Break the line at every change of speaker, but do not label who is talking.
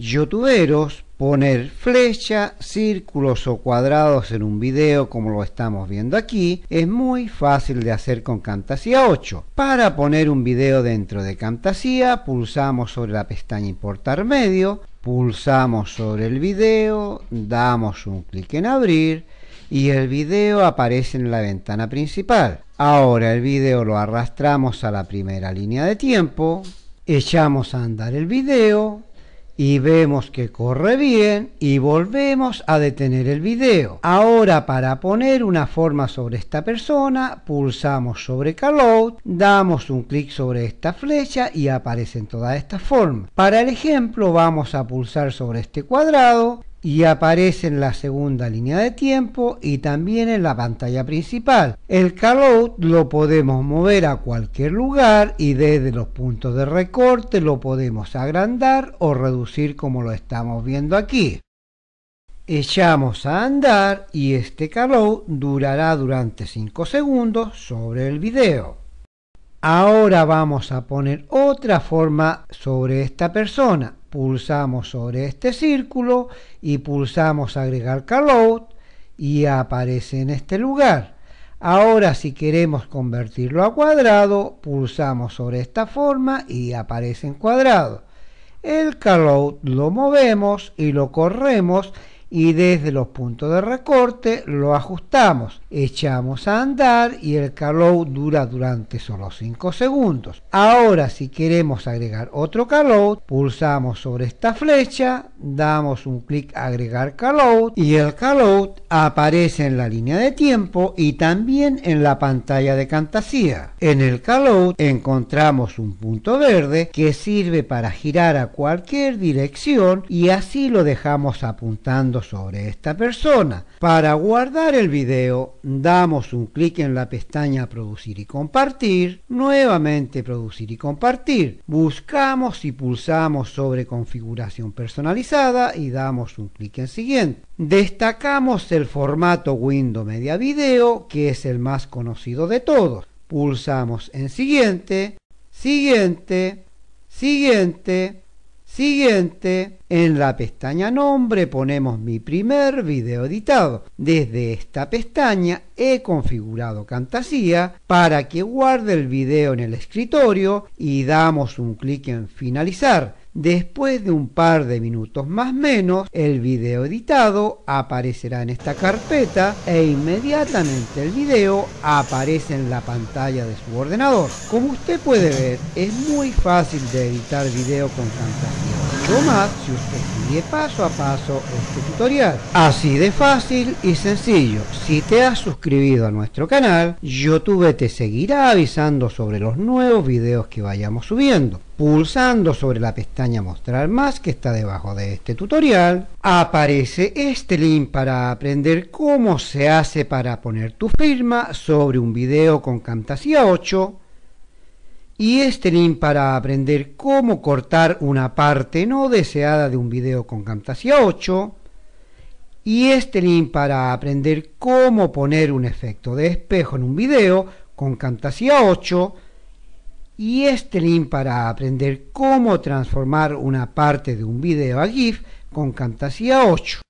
youtuberos poner flecha, círculos o cuadrados en un video como lo estamos viendo aquí es muy fácil de hacer con Camtasia 8. Para poner un video dentro de Camtasia pulsamos sobre la pestaña importar medio, pulsamos sobre el video, damos un clic en abrir y el video aparece en la ventana principal. Ahora el video lo arrastramos a la primera línea de tiempo, echamos a andar el video y vemos que corre bien y volvemos a detener el video. Ahora para poner una forma sobre esta persona pulsamos sobre Callout, damos un clic sobre esta flecha y aparecen todas estas formas. Para el ejemplo vamos a pulsar sobre este cuadrado y aparece en la segunda línea de tiempo y también en la pantalla principal. El callout lo podemos mover a cualquier lugar y desde los puntos de recorte lo podemos agrandar o reducir como lo estamos viendo aquí. Echamos a andar y este callout durará durante 5 segundos sobre el video. Ahora vamos a poner otra forma sobre esta persona. Pulsamos sobre este círculo y pulsamos agregar callout y aparece en este lugar. Ahora si queremos convertirlo a cuadrado, pulsamos sobre esta forma y aparece en cuadrado. El callout lo movemos y lo corremos y desde los puntos de recorte lo ajustamos, echamos a andar y el callout dura durante solo 5 segundos. Ahora si queremos agregar otro callout, pulsamos sobre esta flecha, damos un clic agregar callout y el callout aparece en la línea de tiempo y también en la pantalla de cantasía. En el callout encontramos un punto verde que sirve para girar a cualquier dirección y así lo dejamos apuntando sobre esta persona. Para guardar el video, damos un clic en la pestaña Producir y Compartir, nuevamente Producir y Compartir. Buscamos y pulsamos sobre Configuración personalizada y damos un clic en Siguiente. Destacamos el formato Windows Media Video, que es el más conocido de todos. Pulsamos en Siguiente, Siguiente, Siguiente Siguiente, en la pestaña nombre ponemos mi primer video editado. Desde esta pestaña he configurado Cantasía para que guarde el video en el escritorio y damos un clic en finalizar. Después de un par de minutos más menos, el video editado aparecerá en esta carpeta e inmediatamente el video aparece en la pantalla de su ordenador. Como usted puede ver, es muy fácil de editar video con Canva más si usted sigue paso a paso este tutorial. Así de fácil y sencillo. Si te has suscribido a nuestro canal, YouTube te seguirá avisando sobre los nuevos videos que vayamos subiendo. Pulsando sobre la pestaña Mostrar más que está debajo de este tutorial, aparece este link para aprender cómo se hace para poner tu firma sobre un video con Camtasia 8 y este link para aprender cómo cortar una parte no deseada de un video con Camtasia 8 y este link para aprender cómo poner un efecto de espejo en un video con Camtasia 8 y este link para aprender cómo transformar una parte de un video a GIF con Camtasia 8.